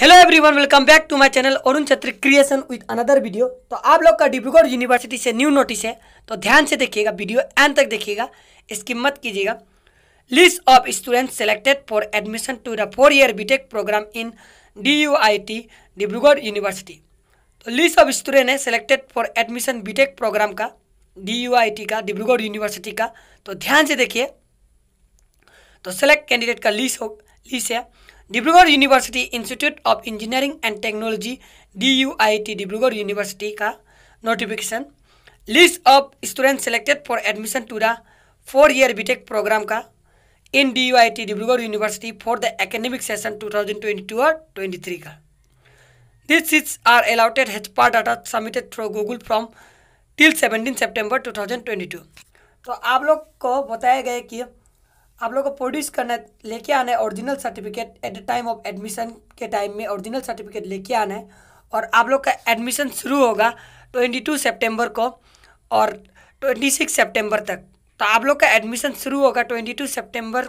hello everyone welcome back to my channel Arun Chhetri creation with another video तो आप लोग का डिब्रूगढ़ यूनिवर्सिटी से न्यू नोटिस है तो ध्यान से देखिएगा वीडियो एंड तक देखिएगा इसकी मत कीजिएगा list of students selected for admission to the four year BTech program in D U Dibrugarh university तो लिस्ट ऑफ स्टूडेंट है selected for admission B program का डी का डिब्रूगढ़ यूनिवर्सिटी का तो ध्यान से देखिए तो सेलेक्ट कैंडिडेट का लिस्ट हो लिस्ट है Dibrugarh university institute of engineering and technology D Dibrugarh university का notification list of student selected for admission to the four year BTech program का in D U I T Dibrugarh university for the academic session 2022 और 23 का this seats are allotted as per data submitted through Google form till thousand twenty two तो आप लोग को बताया गया कि आप लोग को प्रोड्यूस करना है लेके आना है original certificate at the time of admission के टाइम में ओरिजिनल सर्टिफिकेट लेके आना है और आप लोग का एडमिशन शुरू होगा ट्वेंटी टू सेप्टेम्बर को और ट्वेंटी सिक्स सेप्टेम्बर तक तो आप लोग का एडमिशन शुरू होगा ट्वेंटी टू सेप्टेम्बर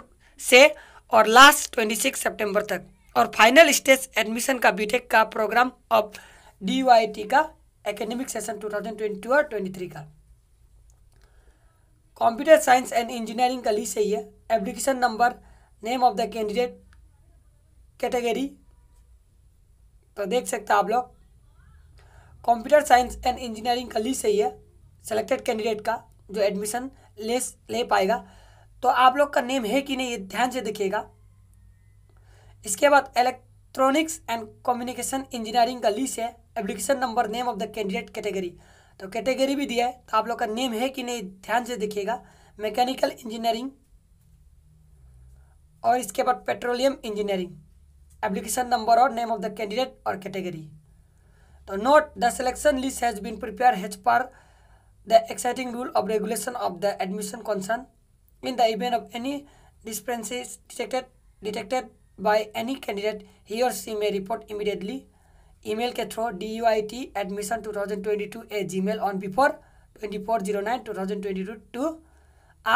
से और लास्ट ट्वेंटी सिक्स सेप्टेम्बर तक और फाइनल स्टेज एडमिशन का बीटेक का प्रोग्राम ऑफ डी का academic session two thousand twenty two और ट्वेंटी थ्री का कंप्यूटर साइंस एंड इंजीनियरिंग का ली सही है application number name of the candidate category तो देख सकते आप लोग कंप्यूटर साइंस एंड इंजीनियरिंग का लिस्ट सही है सेलेक्टेड कैंडिडेट का जो एडमिशन ले ले पाएगा तो आप लोग का नेम है कि नहीं ये ध्यान से देखिएगा इसके बाद इलेक्ट्रॉनिक्स एंड कम्युनिकेशन इंजीनियरिंग का लिस्ट है application number name of the candidate category तो कैटेगरी भी दिया है तो आप लोग का नेम है कि नहीं ध्यान से देखिएगा मैकेनिकल इंजीनियरिंग और इसके बाद पेट्रोलियम इंजीनियरिंग एप्लीकेशन नंबर और नेम ऑफ द कैंडिडेट और कैटेगरी तो note the selection list has been prepare as per the exciting rule of regulation of the admission concern in the event of any dispenses detected detected by any candidate he or she may report immediately email के through duit admission 2022 at gmail on before 2409 2022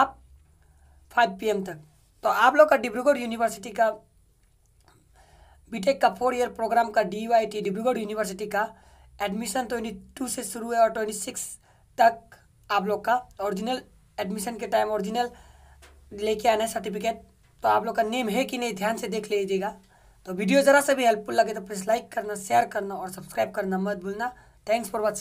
आप five P M तक तो आप लोग का Dibrugarh university का BTech का four year programme का D Y T Dibrugarh university का एडमिशन ट्वेंटी टू से शुरू है और ट्वेंटी सिक्स तक आप लोग का ओरिजिनल एडमिशन के टाइम ओरिजिनल लेके आना है सर्टिफिकेट तो आप लोग का नेम है कि नहीं ध्यान से देख लीजिएगा तो वीडियो ज़रा सा भी हेल्पफुल लगे तो प्लीज़ लाइक करना शेयर करना और सब्सक्राइब करना मत भूलना थैंक्स फॉर वॉचिंग